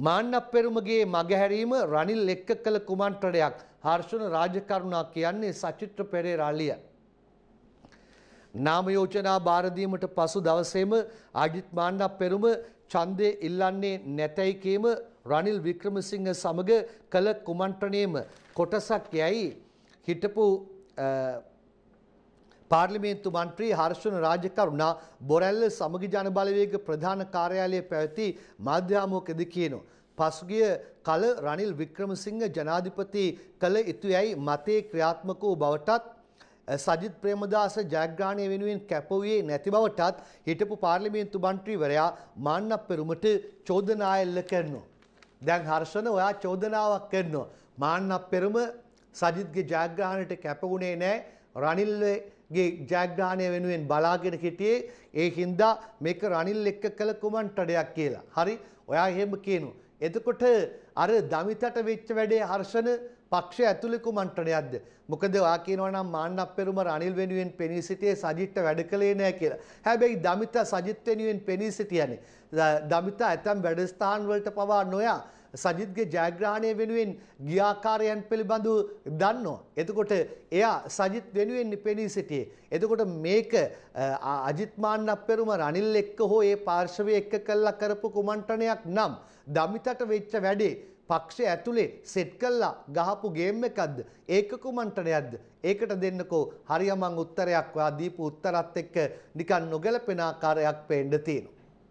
මාන්නප්පෙරුමගේ මගහැරීම රනිල් එක්ක කළ කුමන්ත්‍රණයක් හර්ෂණ රාජකරුණා කියන්නේ සචිත්‍ර පෙරේරාලිය. නාම යෝජනා භාරදීමට පසු දවසේම අජිත් මාන්නප්පෙරුම ඡන්දය ඉල්ලන්නේ නැතයි කීම රනිල් වික්‍රමසිංහ සමග කළ කුමන්ත්‍රණයේම කොටසක් යයි හිටපු පාර්ලිමේන්තු මන්ත්‍රී හර්ෂණ රාජකරුණා බොරැල්ල සමගි ජනබලවේග ප්‍රධාන කාර්යාලයේ පැවති මාධ්‍යාමෝකෙද කියනවා. පසුගිය කල රනිල් වික්‍රමසිංහ ජනාධිපති කළ යුතුයයි මතේ ක්‍රියාත්මක වූ බවටත් සජිත් ප්‍රේමදාස ජයග්‍රහණය වෙනුවෙන් කැපවුවේ නැති බවටත් හිටපු පාර්ලිමේන්තු මන්ත්‍රීවරයා මාන්නප් පෙරුමට චෝදනා එල්ල කරනවා. දැන් හර්ෂණ ඔයා චෝදනාවක් කරනවා. මාන්නප් පෙරුම සජිත්ගේ ජයග්‍රහණයට කැපවුණේ නැහැ. රනිල්ගේ ගේ ජයග්‍රහණය වෙනුවෙන් බලාගෙන හිටියේ ඒ හින්දා මේක රනිල් එක්ක කළ කුමන්ත්‍රණයක් කියලා. හරි ඔයා එහෙම කියනවා. එතකොට අර දමිතට වෙච්ච වැඩේ හර්ෂණ පක්ෂය ඇතුළේ කුමන්ත්‍රණයක්ද? මොකද ඔයා කියනවා නම් මාන්නප් පෙරුම රනිල් වෙනුවෙන් පෙනී සිටියේ සජිත්ට වැඩ කළේ නැහැ කියලා. හැබැයි දමිත සජිත් වෙනුවෙන් පෙනී සිටියනේ. දමිත ඇතම් වැඩස්ථාන වලට පවා නොයා සජිත්ගේ ජයග්‍රහණය වෙනුවෙන් ගියාකාරයන් පිළිබඳව දන්නවා. එතකොට එයා සජිත් වෙනුවෙන් පෙනී සිටියේ. එතකොට මේක අජිත් මාන්නප්පෙරුම රනිල් එක්ක හෝ ඒ පාර්ශවය එක්ක කළා කරපු කුමන්ත්‍රණයක් නම් දමිතට වෙච්ච වැඩේ පක්ෂය ඇතුලේ සෙට් කළා ගහපු ගේම් එකක්ද ඒක කුමන්ත්‍රණයක්ද ඒකට දෙන්නකෝ හරියමං උත්තරයක් ඔයා දීපු උත්තරත් එක්ක නිකන් නොගැලපෙන ආකාරයක් පේන්න තියෙනවා